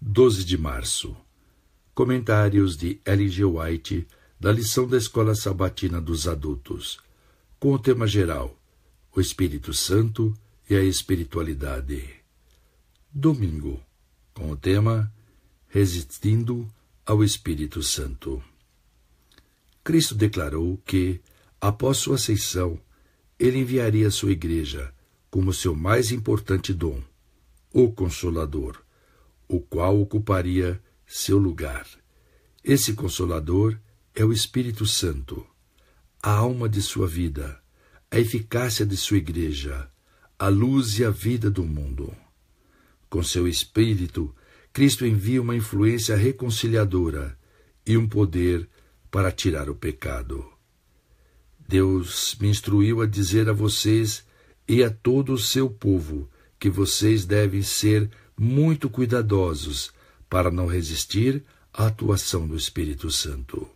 12 de março. Comentários de L. G. White da lição da Escola Sabatina dos Adultos, com o tema geral: O Espírito Santo e a Espiritualidade. Domingo, com o tema Resistindo ao Espírito Santo. Cristo declarou que, após sua ascensão, ele enviaria a sua igreja como seu mais importante dom, o Consolador o qual ocuparia seu lugar. Esse Consolador é o Espírito Santo, a alma de sua vida, a eficácia de sua Igreja, a luz e a vida do mundo. Com seu Espírito, Cristo envia uma influência reconciliadora e um poder para tirar o pecado. Deus me instruiu a dizer a vocês e a todo o seu povo que vocês devem ser muito cuidadosos para não resistir à atuação do Espírito Santo.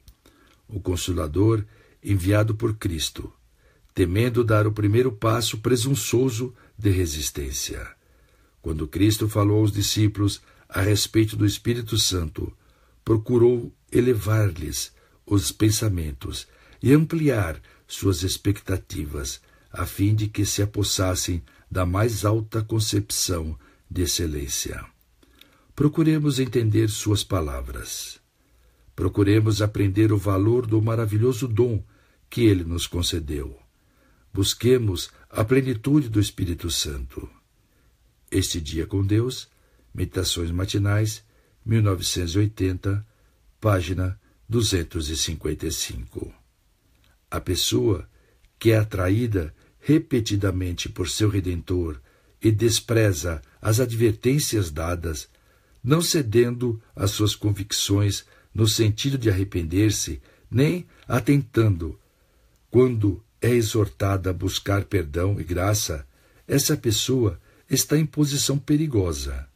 O Consolador, enviado por Cristo, temendo dar o primeiro passo presunçoso de resistência. Quando Cristo falou aos discípulos a respeito do Espírito Santo, procurou elevar-lhes os pensamentos e ampliar suas expectativas, a fim de que se apossassem da mais alta concepção de excelência. Procuremos entender suas palavras. Procuremos aprender o valor do maravilhoso dom que ele nos concedeu. Busquemos a plenitude do Espírito Santo. Este Dia com Deus, Meditações Matinais, 1980, página 255. A pessoa que é atraída repetidamente por seu Redentor e despreza as advertências dadas, não cedendo às suas convicções no sentido de arrepender-se, nem atentando. Quando é exortada a buscar perdão e graça, essa pessoa está em posição perigosa.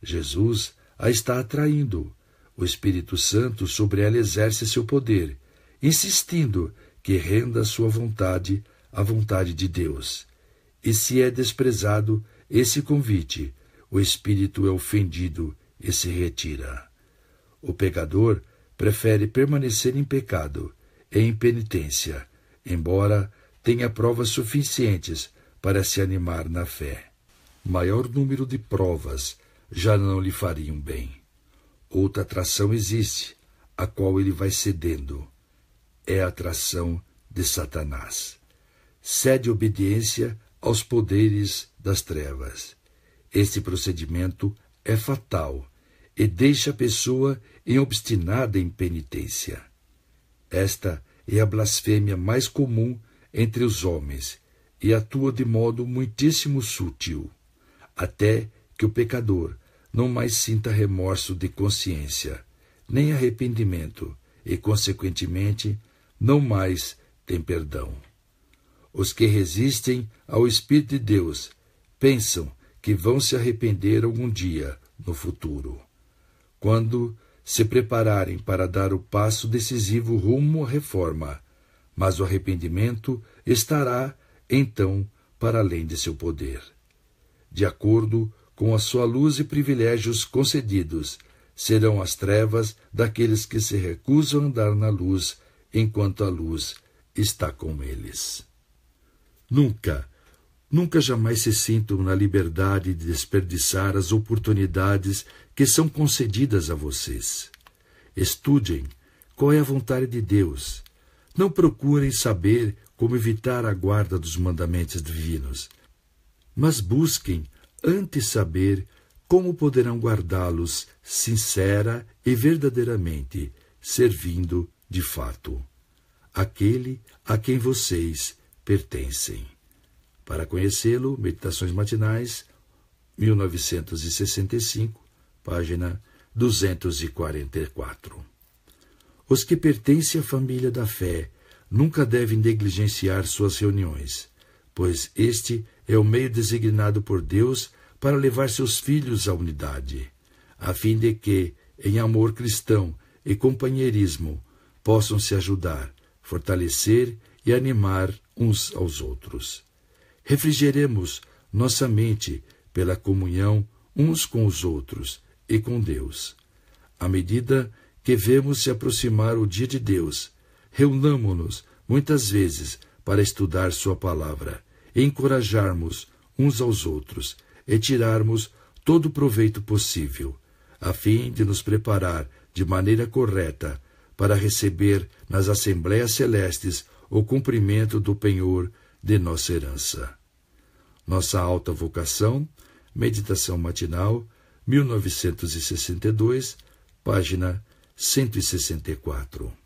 Jesus a está atraindo. O Espírito Santo sobre ela exerce seu poder, insistindo que renda sua vontade à vontade de Deus. E se é desprezado esse convite, o espírito é ofendido e se retira. O pecador prefere permanecer em pecado e em penitência, embora tenha provas suficientes para se animar na fé. Maior número de provas já não lhe fariam bem. Outra atração existe, a qual ele vai cedendo. É a atração de Satanás. Cede obediência aos poderes das trevas. Este procedimento é fatal e deixa a pessoa em obstinada impenitência. Esta é a blasfêmia mais comum entre os homens e atua de modo muitíssimo sutil, até que o pecador não mais sinta remorso de consciência, nem arrependimento, e, consequentemente, não mais tem perdão. Os que resistem ao Espírito de Deus pensam que vão se arrepender algum dia no futuro. Quando se prepararem para dar o passo decisivo rumo à reforma, mas o arrependimento estará, então, para além de seu poder. De acordo com a sua luz e privilégios concedidos, serão as trevas daqueles que se recusam a andar na luz, enquanto a luz está com eles. Nunca, nunca jamais se sintam na liberdade de desperdiçar as oportunidades que são concedidas a vocês. Estudem qual é a vontade de Deus. Não procurem saber como evitar a guarda dos mandamentos divinos, mas busquem antes saber como poderão guardá-los sincera e verdadeiramente, servindo de fato aquele a quem vocês pertencem. Para conhecê-lo, Meditações Matinais, 1965, página 244. Os que pertencem à família da fé nunca devem negligenciar suas reuniões, pois este é o meio designado por Deus para levar seus filhos à unidade, a fim de que, em amor cristão e companheirismo, possam se ajudar, fortalecer e animar uns aos outros. Refrigeremos nossa mente pela comunhão uns com os outros e com Deus. À medida que vemos se aproximar o dia de Deus, reunamo-nos muitas vezes para estudar Sua palavra, encorajarmos uns aos outros e tirarmos todo o proveito possível, a fim de nos preparar de maneira correta para receber nas assembleias celestes o cumprimento do penhor de nossa herança. Nossa alta vocação, meditação matinal, 1962, página 164.